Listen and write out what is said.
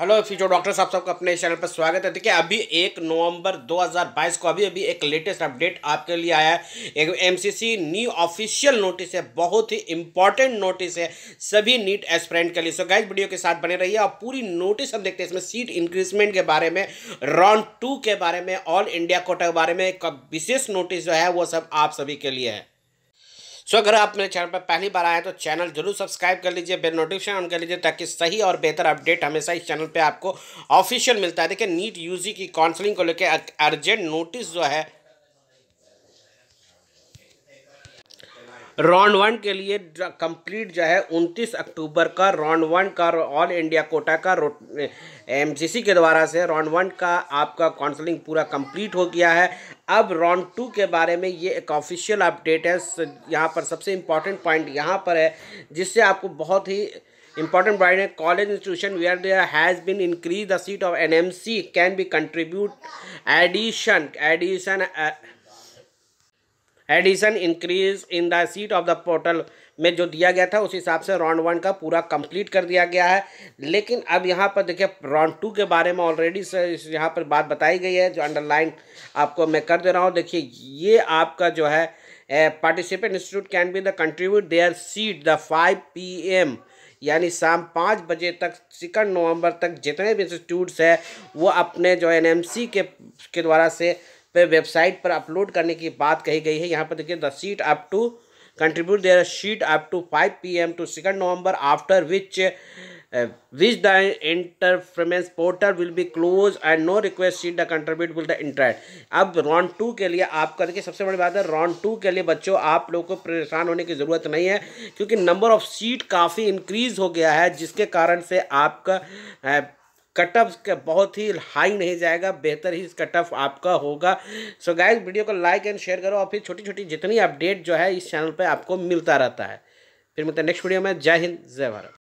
hello फिजो doctor साहब सबका अपने चैनल पर स्वागत है देखिए अभी एक नवंबर 2022 को अभी अभी एक लेटेस्ट अपडेट आपके लिए आया है एक एमसीसी न्यू ऑफिशियल नोटिस है बहुत ही इंपॉर्टेंट नोटिस है सभी नीट एस्परेंट के लिए सो गाइस वीडियो के साथ बने रहिए और पूरी नोटिस हम देखते हैं इसमें सीट इंक्रीजमेंट के बारे में राउंड टू के बारे में ऑल इंडिया कोटा के बारे में विशेष नोटिस जो है वो सब आप सभी के लिए है જો ગ્રહ આપને ચેનલ પર પહેલી બાર આયા તો ચેનલ જરૂર સબ્સ્ક્રાઇબ કરી લેજીએ બે નોટિફિકેશન ઓન કરી લેજે તાકી સહી ઓર બેતર અપડેટ હંમેશા ઇ ચેનલ પર આપકો ઓફિશિયલ મિલતા હે દેખિયે નીટ યુજી કી કાઉન્સેલિંગ કો લેકે અર્જન્ટ નોટિસ જો હે राउंड वन के लिए कंप्लीट जो है 29 अक्टूबर का राउंड वन का ऑल इंडिया कोटा का एमसीसी के द्वारा से राउंड वन का आपका काउंसलिंग पूरा कंप्लीट हो गया है अब राउंड टू के बारे में ये एक ऑफिशियल अपडेट है यहाँ पर सबसे इम्पॉर्टेंट पॉइंट यहाँ पर है जिससे आपको बहुत ही इंपॉर्टेंट पॉइंट है college institution where there has been increase the seat of an can be contribute addition addition uh, addition increase in the seat of the portal में जो दिया गया था उस हिसाब से राउंड वन का पूरा कंप्लीट कर दिया गया है लेकिन अब यहाँ पर देखिए राउंड टू के बारे में ऑलरेडी यहाँ पर बात बताई गई है जो अंडरलाइन आपको मैं कर दे रहा हूँ देखिए ये आपका जो है participant institute can be the contribute their seat the five P M यानी शाम पाँच बजे तक सिकंड नवंबर तक जितने भी इंस्टीट्यूट्स है वो अपने जो एन के के द्वारा से पे वेबसाइट पर अपलोड करने की बात कही गई है यहाँ पर देखिए the seat up to contribute their seat up to five P M to second November after which which the interference portal will be close and no request seat the contribute will the interest अब round two के लिए आपका देखिए सबसे बड़ी बात है round two के लिए बच्चों आप लोगों को परेशान होने की ज़रूरत नहीं है क्योंकि नंबर ऑफ सीट काफ़ी इंक्रीज हो गया है जिसके कारण से आपका कट ऑफ बहुत ही हाई नहीं जाएगा बेहतर ही कट ऑफ आपका होगा सो so गाइज वीडियो को लाइक एंड शेयर करो और फिर छोटी छोटी जितनी अपडेट जो है इस चैनल पर आपको मिलता रहता है फिर मिलते हैं नेक्स्ट वीडियो में जय हिंद जय भारत